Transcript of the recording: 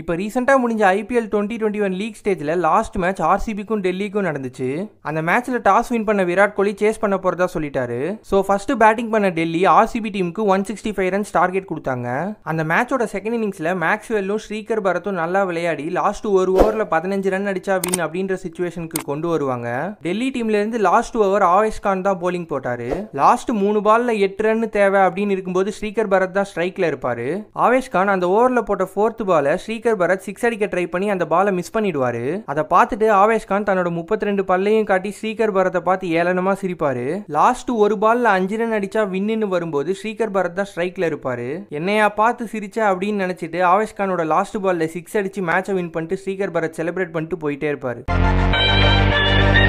இப்போ ரீசெண்டாக முடிஞ்ச IPL twenty twenty one league ஸ்டேஜில் லாஸ்ட் மேட்ச் ஆர்சிபிக்கும் டெல்லிக்கும் நடந்துச்சு அந்த மேட்ச்சில் டாஸ் வின் பண்ண விராட் கோலி சேஸ் பண்ண போகிறதா சொல்லிட்டாரு ஸோ ஃபர்ஸ்ட் பேட்டிங் பண்ண டெல்லி ஆர்சிபி டீமுக்கு one sixty five runs target கொடுத்தாங்க அந்த மேட்சோட செகண்ட் இன்னிங்ஸில் மேக்ஸ்வெல்லும் ஸ்ரீகர் பரத்தும் நல்லா விளையாடி லாஸ்ட் ஒரு ஓவரில் பதினஞ்சு ரன் அடிச்சா வின் அப்படின்ற சுச்சுவேஷனுக்கு கொண்டு வருவாங்க டெல்லி டீம்லேருந்து லாஸ்ட் ஓவர் ஆவேஷ்கான் தான் போலிங் போட்டார் லாஸ்ட் மூணு பாலில் எட்டு ரன் தேவை அப்படின்னு இருக்கும்போது ஸ்ரீகர் பரத் தான் ஸ்ட்ரைக்கில் இருப்பார் ஆவேஷ்கான் அந்த ஓவரில் போட்ட ஃபோர்த் பாலை ஸ்ரீகர் விக்டர் பரத் சிக்ஸ் அடிக்க ட்ரை பண்ணி அந்த பாலை மிஸ் பண்ணிடுவாரு அதை பார்த்துட்டு ஆவேஷ் கான் தன்னோட முப்பத்தி ரெண்டு பல்லையும் காட்டி ஸ்ரீகர் பரத்தை பார்த்து ஏளனமா சிரிப்பாரு லாஸ்ட் ஒரு பால்ல அஞ்சு ரன் அடிச்சா வின்னு வரும்போது ஸ்ரீகர் பரத் தான் ஸ்ட்ரைக்ல இருப்பாரு என்னையா பார்த்து சிரிச்சா அப்படின்னு நினைச்சிட்டு ஆவேஷ் கானோட லாஸ்ட் பால்ல சிக்ஸ் அடிச்சு மேட்சை வின் பண்ணிட்டு ஸ்ரீகர் பரத் செலிப்ரேட் பண்ணிட்டு போயிட்டே இருப்பாரு